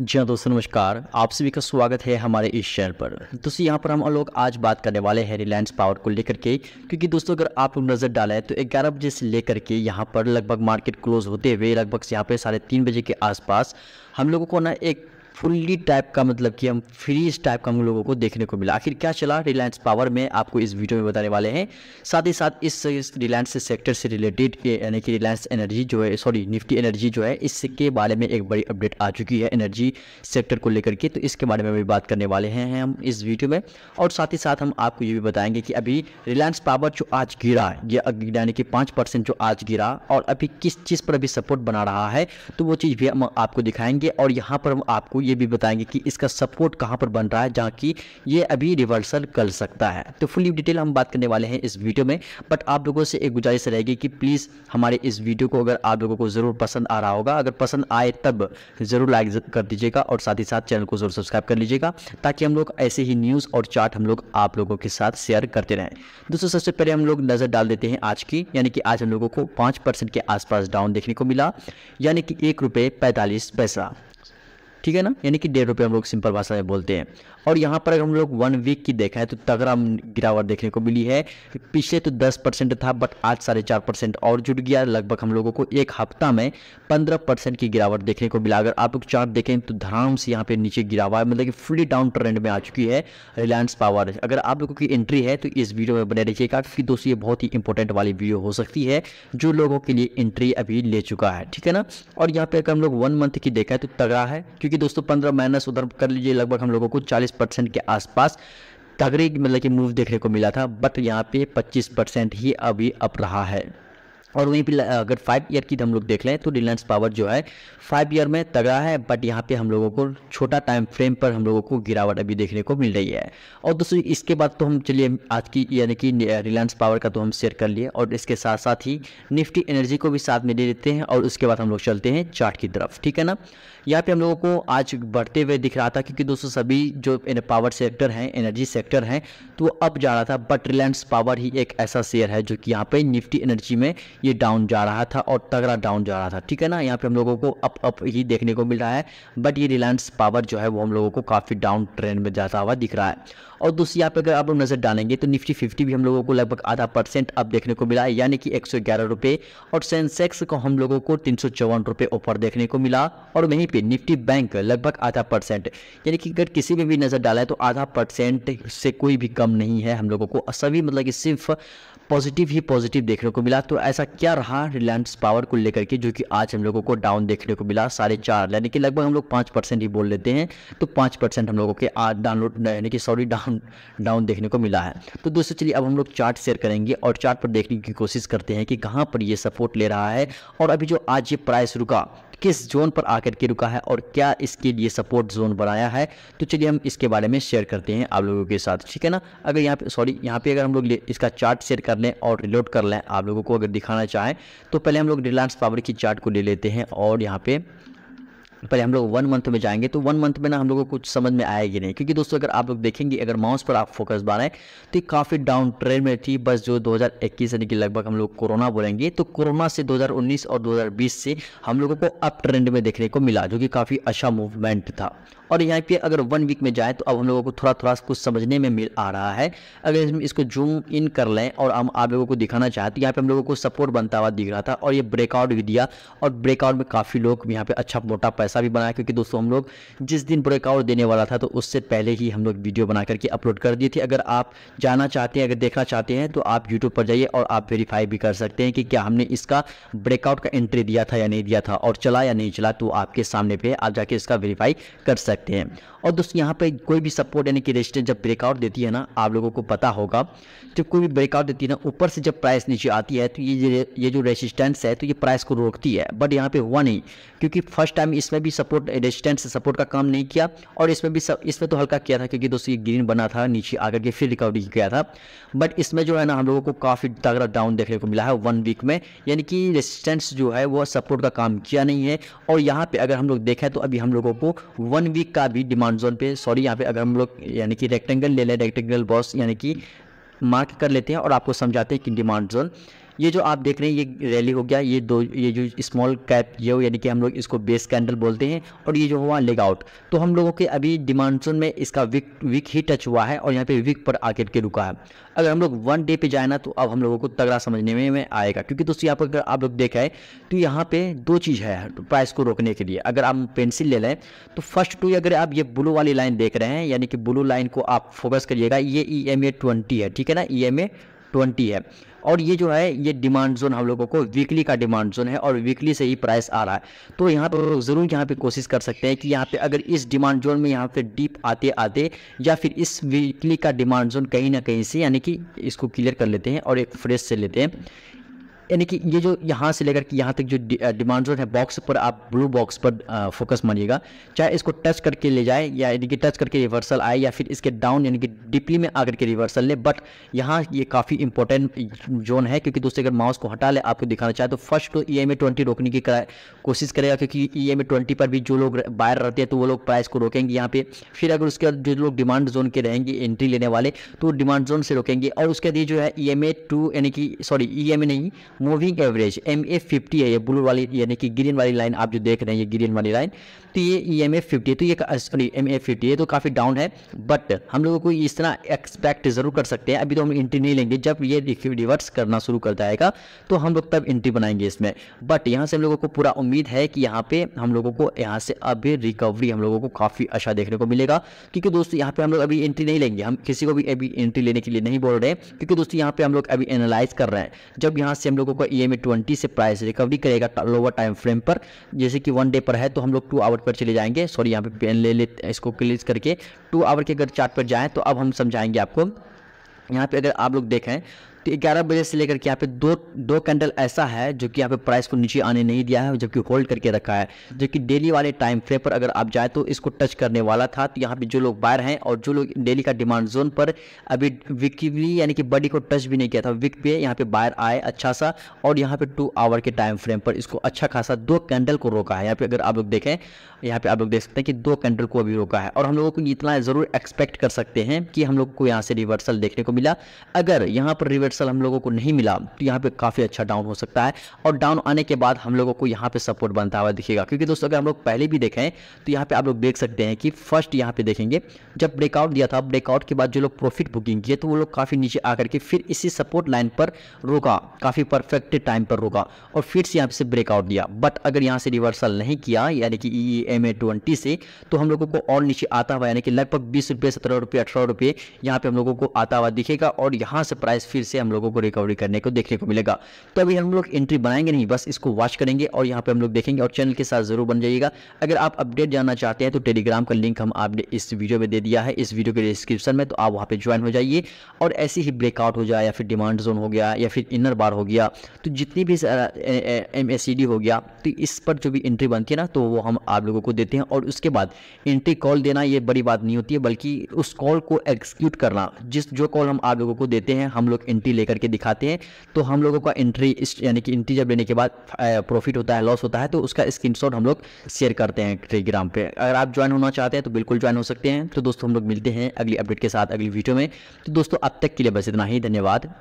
जी हाँ दोस्तों नमस्कार आप सभी का स्वागत है हमारे इस चैनल पर दोस्तों यहाँ पर हम लोग आज बात करने वाले हैं रिलायंस पावर को लेकर के क्योंकि दोस्तों अगर आप लोग नज़र डालें तो 11 बजे से लेकर के यहाँ पर लगभग मार्केट क्लोज होते हुए लगभग यहाँ पे साढ़े तीन बजे के आसपास हम लोगों को ना एक फुल्ली टाइप का मतलब कि हम फ्रीज टाइप का हम लोगों को देखने को मिला आखिर क्या चला रिलायंस पावर में आपको इस वीडियो में बताने वाले हैं साथ ही साथ इस, रिलायंस से सेक्टर से रिलेटेड यानी कि रिलायंस एनर्जी जो है सॉरी निफ्टी एनर्जी जो है इसके बारे में एक बड़ी अपडेट आ चुकी है एनर्जी सेक्टर को लेकर के तो इसके बारे में भी बात करने वाले हैं हम इस वीडियो में और साथ ही साथ हम आपको ये भी बताएंगे कि अभी रिलायंस पावर जो आज गिरा या यानी कि पाँच परसेंट जो आज गिरा और अभी किस चीज़ पर अभी सपोर्ट बना रहा है तो वो चीज़ भी हम आपको दिखाएंगे और यहाँ पर हम आपको ये ये भी बताएंगे कि इसका सपोर्ट कहाँ पर बन रहा है जहाँ की ये अभी रिवर्सल कर सकता है तो फुली डिटेल हम बात करने वाले हैं इस वीडियो में बट आप लोगों से एक गुजारिश रहेगी कि प्लीज़ हमारे इस वीडियो को अगर आप लोगों को ज़रूर पसंद आ रहा होगा अगर पसंद आए तब ज़रूर लाइक कर दीजिएगा और साथ ही साथ चैनल को ज़रूर सब्सक्राइब कर लीजिएगा ताकि हम लोग ऐसे ही न्यूज़ और चार्ट हम लोग आप लोगों के साथ शेयर करते रहें दोस्तों सबसे पहले हम लोग नज़र डाल देते हैं आज की यानी कि आज हम लोगों को पाँच परसेंट के आसपास डाउन देखने को मिला यानी कि एक रुपये पैंतालीस पैसा ठीक है ना यानी कि डेढ़ रुपये हम लोग सिंपल भाषा में बोलते हैं और यहाँ पर अगर हम लोग वन वीक की देखा है तो तगड़ा गिरावट देखने को मिली है पीछे तो दस परसेंट था बट आज साढ़े चार परसेंट और जुट गया लगभग हम लोगों को एक हफ्ता में पंद्रह परसेंट की गिरावट देखने को मिला अगर आप लोग चार्ट देखें तो धराम से यहाँ पे नीचे गिरा हुआ है मतलब कि फुली डाउन ट्रेंड में आ चुकी है रिलायंस पावर अगर आप लोगों की एंट्री है तो इस वीडियो में बने रहिएगा क्योंकि दोस्तों ये बहुत ही इंपॉर्टेंट वाली वीडियो हो सकती है जो लोगों के लिए एंट्री अभी ले चुका है ठीक है ना और यहाँ पे अगर हम लोग वन मंथ की देखा है तो तगड़ा है क्योंकि दोस्तों पंद्रह माइनस उधर कर लीजिए लगभग हम लोगों को चालीस परसेंट के आसपास तगड़ी मतलब कि मूव देखने को मिला था बट यहाँ पे 25 परसेंट ही अभी अप रहा है और वहीं पर अगर फाइव ईयर की हम लोग देख लें तो रिलायंस पावर जो है फाइव ईयर में तगड़ा है बट यहाँ पे हम लोगों को छोटा टाइम फ्रेम पर हम लोगों को गिरावट अभी देखने को मिल रही है और दोस्तों इसके बाद तो हम चलिए आज की यानी कि रिलायंस पावर का तो हम शेयर कर लिए और इसके साथ साथ ही निफ्टी एनर्जी को भी साथ में ले लेते हैं और उसके बाद हम लोग चलते हैं चार्ट की तरफ ठीक है ना यहाँ पे हम लोगों को आज बढ़ते हुए दिख रहा था क्योंकि दोस्तों सभी जो पावर सेक्टर हैं एनर्जी सेक्टर हैं तो अप जा रहा था बट रिलायंस पावर ही एक ऐसा शेयर है जो कि यहाँ पे निफ्टी एनर्जी में ये डाउन जा रहा था और तगड़ा डाउन जा रहा था ठीक है ना यहाँ पे हम लोगों को अप अप ही देखने को मिल रहा है बट ये रिलायंस पावर जो है वो हम लोगों को काफ़ी डाउन ट्रेंड में जाता हुआ दिख रहा है और दूसरी यहाँ पे अगर आप लोग नज़र डालेंगे तो निफ्टी फिफ्टी भी हम लोगों को लगभग आधा परसेंट अप देखने को मिला है यानी कि एक सौ और सेंसेक्स को हम लोगों को तीन सौ ऊपर देखने को मिला और वहीं पे निफ्टी बैंक लगभग आधा परसेंट यानी कि अगर किसी में भी नज़र डाला है तो आधा परसेंट से कोई भी कम नहीं है हम लोगों को सभी मतलब कि सिर्फ पॉजिटिव ही पॉजिटिव देखने को मिला तो ऐसा क्या रहा रिलायंस पावर को लेकर के जो कि आज हम लोगों को डाउन देखने को मिला साढ़े चार यानी कि लगभग हम लोग पाँच परसेंट ही बोल लेते हैं तो पाँच परसेंट हम लोगों के आज डाउनलोड यानी कि सॉरी डाउन डाउन देखने को मिला है तो दोस्तों चलिए अब हम लोग चार्ट शेयर करेंगे और चार्ट पर देखने की कोशिश करते हैं कि कहाँ पर ये सपोर्ट ले रहा है और अभी जो आज ये प्राइस रुका किस जोन पर आकर के रुका है और क्या इसके लिए सपोर्ट जोन बनाया है तो चलिए हम इसके बारे में शेयर करते हैं आप लोगों के साथ ठीक है ना अगर यहाँ पे सॉरी यहाँ पे अगर हम लोग इसका चार्ट शेयर कर लें और रिलोड कर लें आप लोगों को अगर दिखाना चाहें तो पहले हम लोग रिलायंस पावर की चार्ट को ले लेते हैं और यहाँ पर पहले हम लोग वन मंथ में जाएंगे तो वन मंथ में ना हम लोग को कुछ समझ में आएगी नहीं क्योंकि दोस्तों अगर आप लोग देखेंगे अगर माउस पर आप फोकस बनाए तो काफ़ी डाउन ट्रेंड में थी बस जो 2021 यानी कि लगभग हम लोग कोरोना बोलेंगे तो कोरोना से 2019 और 2020 से हम लोगों को अप ट्रेंड में देखने को मिला जो कि काफ़ी अच्छा मूवमेंट था और यहाँ पे अगर वन वीक में जाए तो अब हम लोगों को थोड़ा थोड़ा कुछ समझने में मिल आ रहा है अगर हम इसको जूम इन कर लें और हम आप लोगों को दिखाना चाहते तो यहाँ पे हम लोगों को सपोर्ट बनता हुआ दिख रहा था और ये ब्रेकआउट भी दिया और ब्रेकआउट में काफ़ी लोग यहाँ पर अच्छा मोटा पैसा भी बनाया क्योंकि दोस्तों हम लोग जिस दिन ब्रेकआउट देने वाला था तो उससे पहले ही हम लोग वीडियो बना करके अपलोड कर दिए थे अगर आप जाना चाहते हैं अगर देखना चाहते हैं तो आप यूट्यूब पर जाइए और आप वेरीफाई भी कर सकते हैं कि क्या हमने इसका ब्रेकआउट का एंट्री दिया था या नहीं दिया था और चला या नहीं चला तो आपके सामने पर आप जाके इसका वेरीफाई कर सकते सकते हैं और दोस्तों यहाँ पे कोई भी सपोर्ट यानी कि रेजिस्टेंस जब ब्रेकआउट देती है ना आप लोगों को पता होगा जब कोई भी ब्रेकआउट देती है ना ऊपर से जब प्राइस नीचे आती है तो ये ये जो रेजिस्टेंस है तो ये प्राइस को रोकती है बट यहाँ पर हुआ नहीं क्योंकि फर्स्ट टाइम इसमें भी सपोर्ट रेजिस्टेंस सपोर्ट का काम नहीं किया और इसमें भी इसमें तो हल्का किया था क्योंकि दोस्तों ये ग्रीन बना था नीचे आकर के फिर रिकवरी किया था बट इसमें जो है ना हम लोगों को काफ़ी तगड़ा डाउन देखने को मिला है वन वीक में यानी कि रेजिस्टेंस जो है वो सपोर्ट का काम किया नहीं है और यहाँ पर अगर हम लोग देखें तो अभी हम लोगों को वन वीक का भी डिमांड जोन पे सॉरी यहाँ पे अगर हम लोग यानी कि रेक्टेंगल ले लें रेक्टेंगल बॉस यानी कि मार्क कर लेते हैं और आपको समझाते हैं कि डिमांड जोन ये जो आप देख रहे हैं ये रैली हो गया ये दो ये जो स्मॉल कैप ये हो यानी कि हम लोग इसको बेस कैंडल बोलते हैं और ये जो हुआ लेग आउट तो हम लोगों के अभी डिमांडसून में इसका विक विक ही टच हुआ है और यहाँ पे विक पर आकर के रुका है अगर हम लोग वन डे पे जाए ना तो अब हम लोगों को तगड़ा समझने में, में आएगा क्योंकि दोस्तों यहाँ पर अगर आप लोग देखा है तो यहाँ पे दो चीज़ है प्राइस को रोकने के लिए अगर आप पेंसिल ले लें तो फर्स्ट टू अगर आप ये ब्लू वाली लाइन देख रहे हैं यानी कि ब्लू लाइन को आप फोकस करिएगा ये ई एम ए ट्वेंटी है ठीक है ना ई एम ए ट्वेंटी है और ये जो है ये डिमांड जोन हम लोगों को वीकली का डिमांड जोन है और वीकली से ही प्राइस आ रहा है तो यहाँ पर ज़रूर यहाँ पे कोशिश कर सकते हैं कि यहाँ पे अगर इस डिमांड जोन में यहाँ पे डीप आते आते या फिर इस वीकली का डिमांड जोन कहीं ना कहीं से यानी कि इसको क्लियर कर लेते हैं और एक फ्रेश से लेते हैं यानी कि ये जो यहाँ से लेकर के यहाँ तक जो डिमांड जोन है बॉक्स पर आप ब्लू बॉक्स पर फोकस मानिएगा चाहे इसको टच करके ले जाए या यानी कि टच करके रिवर्सल आए या फिर इसके डाउन यानी कि डीपली में आकर के रिवर्सल ले बट यहाँ ये काफ़ी इंपॉर्टेंट जोन है क्योंकि दोस्तों अगर माउस को हटा ले आपको दिखाना चाहे तो फर्स्ट तो ई एम ए ट्वेंटी रोकने की कोशिश करेगा क्योंकि ई एम ए ट्वेंटी पर भी जो लोग बायर रहते हैं तो वो लोग प्राइस को रोकेंगे यहाँ पर फिर अगर उसके बाद जो लोग डिमांड जोन के रहेंगे एंट्री लेने वाले तो डिमांड जोन से रोकेंगे और उसके बाद ये जो है ई एम ए टू यानी कि सॉरी ई एम ए नहीं moving average M A fifty है ये ब्लू वाली यानी कि ग्रीन वाली लाइन आप जो देख रहे हैं ये ग्रीन वाली लाइन तो ये ई एम ए फिफ्टी है तो ये सॉरी एम ए फिफ्टी ये तो काफ़ी डाउन है बट हम लोगों को इस तरह एक्सपेक्ट ज़रूर कर सकते हैं अभी तो हम एंट्री नहीं लेंगे जब ये रिवर्स करना शुरू कर जाएगा तो हम लोग तब एंट्री बनाएंगे इसमें बट यहाँ से हम लोगों को पूरा उम्मीद है कि यहाँ पे हम लोगों को यहाँ से अभी रिकवरी हम लोगों को काफ़ी अच्छा देखने को मिलेगा क्योंकि दोस्तों यहाँ पे हम लोग अभी एंट्री नहीं लेंगे हम किसी को भी अभी एंट्री लेने के लिए नहीं बोल रहे हैं क्योंकि दोस्तों यहाँ पे हम लोग अभी एनालाइज कर रहे हैं जब यहाँ से हम लोग लोगों का ई एम ट्वेंटी से प्राइस रिकवरी करेगा लोअर टाइम फ्रेम पर जैसे कि वन डे पर है तो हम लोग टू आवर पर चले जाएंगे सॉरी यहाँ पे पेन ले ले इसको क्लिक करके टू आवर के अगर चार्ट पर जाएँ तो अब हम समझाएंगे आपको यहाँ पे अगर आप लोग देखें तो ग्यारह बजे से लेकर के यहाँ पे दो दो कैंडल ऐसा है जो कि यहाँ पे प्राइस को नीचे आने नहीं दिया है जबकि होल्ड करके रखा है जो कि डेली वाले टाइम फ्रेम पर अगर आप जाए तो इसको टच करने वाला था तो यहाँ पे जो लोग बायर हैं और जो लोग डेली का डिमांड जोन पर अभी विक भी यानी कि बॉडी को टच भी नहीं किया था विक पे यहाँ पे बायर आए अच्छा सा और यहाँ पे टू आवर के टाइम फ्रेम पर इसको अच्छा खासा दो कैंडल को रोका है यहाँ पे अगर आप लोग देखें यहाँ पे आप लोग देख सकते हैं कि दो कैंडल को अभी रोका है और हम लोगों को इतना ज़रूर एक्सपेक्ट कर सकते हैं कि हम लोग को यहाँ से रिवर्सल देखने को मिला अगर यहाँ पर रिवर्स रिवर्सल हम लोगों को नहीं मिला तो यहाँ पे काफ़ी अच्छा डाउन हो सकता है और डाउन आने के बाद हम लोगों को यहाँ पे सपोर्ट बनता हुआ दिखेगा क्योंकि दोस्तों अगर हम लोग पहले भी देखें तो यहाँ पे आप लोग देख सकते हैं कि फर्स्ट यहाँ पे देखेंगे जब ब्रेकआउट दिया था ब्रेकआउट के बाद जो लोग प्रॉफिट बुकिंग किए तो वो लोग काफ़ी नीचे आकर के फिर इसी सपोर्ट लाइन पर रोका काफ़ी परफेक्ट टाइम पर रोका और फिर से यहाँ से ब्रेकआउट दिया बट अगर यहाँ से रिवर्सल नहीं किया यानी कि ई एम ए ट्वेंटी से तो हम लोगों को और नीचे आता हुआ यानी कि लगभग बीस रुपये सत्रह रुपये अठारह रुपये यहाँ पे हम लोगों को आता हुआ दिखेगा और यहाँ से प्राइस फिर से हम लोगों को रिकवरी करने को देखने को मिलेगा तो अभी हम लोग एंट्री बनाएंगे नहीं बस इसको वॉच करेंगे और यहाँ पे हम लोग देखेंगे और चैनल के साथ जरूर बन जाइएगा अगर आप अपडेट जानना चाहते हैं तो टेलीग्राम का लिंक हम आपने इस वीडियो में दे दिया है इस वीडियो के डिस्क्रिप्शन में तो आप वहाँ पर ज्वाइन हो जाइए और ऐसे ही ब्रेकआउट हो जाए या फिर डिमांड जोन हो गया या फिर इनर बार हो गया तो जितनी भी एम हो गया तो इस पर जो भी एंट्री बनती है ना तो वो हम आप लोगों को देते हैं और उसके बाद एंट्री कॉल देना ये बड़ी बात नहीं होती है बल्कि उस कॉल को एग्जीक्यूट करना जिस जो कॉल हम आप लोगों को देते हैं हम लोग एंट्री प्रॉपर्टी लेकर के दिखाते हैं तो हम लोगों का एंट्री यानी कि एंट्री जब लेने के बाद प्रॉफिट होता है लॉस होता है तो उसका स्क्रीनशॉट हम लोग शेयर करते हैं टेलीग्राम पे अगर आप ज्वाइन होना चाहते हैं तो बिल्कुल ज्वाइन हो सकते हैं तो दोस्तों हम लोग मिलते हैं अगली अपडेट के साथ अगली वीडियो में तो दोस्तों अब तक के लिए बस इतना ही धन्यवाद